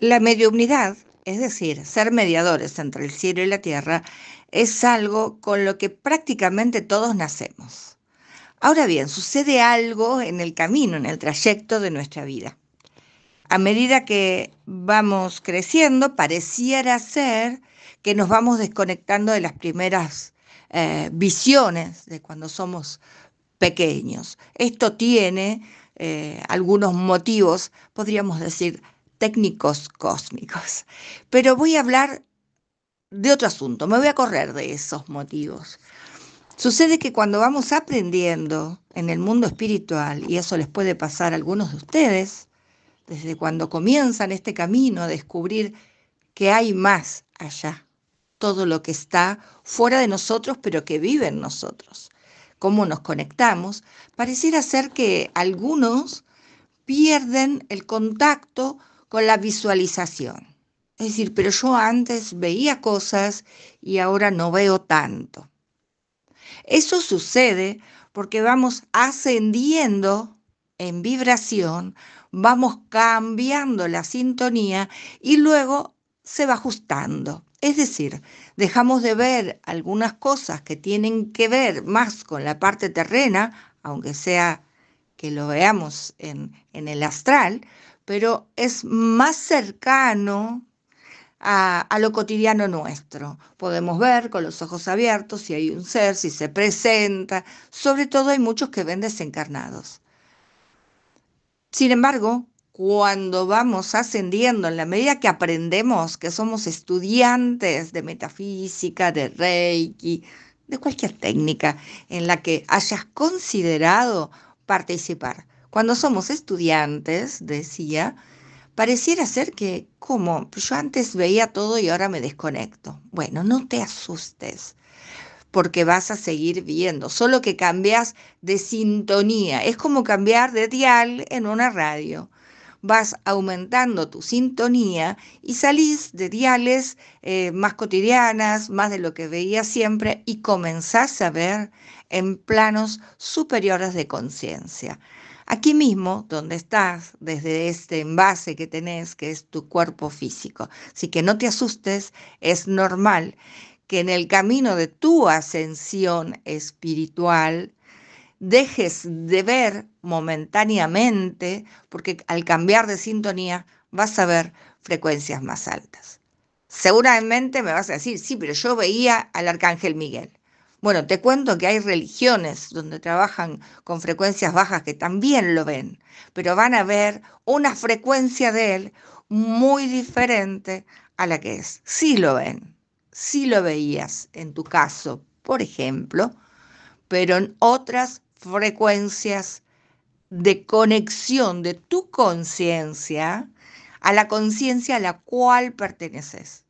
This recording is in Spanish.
La mediunidad, es decir, ser mediadores entre el cielo y la tierra, es algo con lo que prácticamente todos nacemos. Ahora bien, sucede algo en el camino, en el trayecto de nuestra vida. A medida que vamos creciendo, pareciera ser que nos vamos desconectando de las primeras eh, visiones de cuando somos pequeños. Esto tiene eh, algunos motivos, podríamos decir, técnicos cósmicos. Pero voy a hablar de otro asunto, me voy a correr de esos motivos. Sucede que cuando vamos aprendiendo en el mundo espiritual, y eso les puede pasar a algunos de ustedes, desde cuando comienzan este camino a descubrir que hay más allá, todo lo que está fuera de nosotros, pero que vive en nosotros, cómo nos conectamos, pareciera ser que algunos pierden el contacto con la visualización. Es decir, pero yo antes veía cosas y ahora no veo tanto. Eso sucede porque vamos ascendiendo en vibración, vamos cambiando la sintonía y luego se va ajustando. Es decir, dejamos de ver algunas cosas que tienen que ver más con la parte terrena, aunque sea que lo veamos en, el astral, pero es más cercano a, a, lo cotidiano nuestro. Podemos ver con los ojos abiertos si hay un ser, si se presenta. Sobre todo hay muchos que ven desencarnados. Sin embargo, cuando vamos ascendiendo, en la medida que aprendemos que somos estudiantes de metafísica, de reiki, de cualquier técnica en la que hayas considerado participar. Cuando somos estudiantes, decía, pareciera ser que, como pues yo antes veía todo y ahora me desconecto. Bueno, no te asustes, porque vas a seguir viendo, solo que cambias de sintonía. Es como cambiar de dial en una radio vas aumentando tu sintonía y salís de diales eh, más cotidianas, más de lo que veías siempre y comenzás a ver en planos superiores de conciencia. Aquí mismo, donde estás, desde este envase que tenés, que es tu cuerpo físico. Así que no te asustes, es normal que en el camino de tu ascensión espiritual dejes de ver momentáneamente, porque al cambiar de sintonía vas a ver frecuencias más altas. Seguramente me vas a decir, sí, pero yo veía al arcángel Miguel. Bueno, te cuento que hay religiones donde trabajan con frecuencias bajas que también lo ven, pero van a ver una frecuencia de él muy diferente a la que es. Sí lo ven, sí lo veías en tu caso, por ejemplo, pero en otras frecuencias de conexión de tu conciencia a la conciencia a la cual perteneces.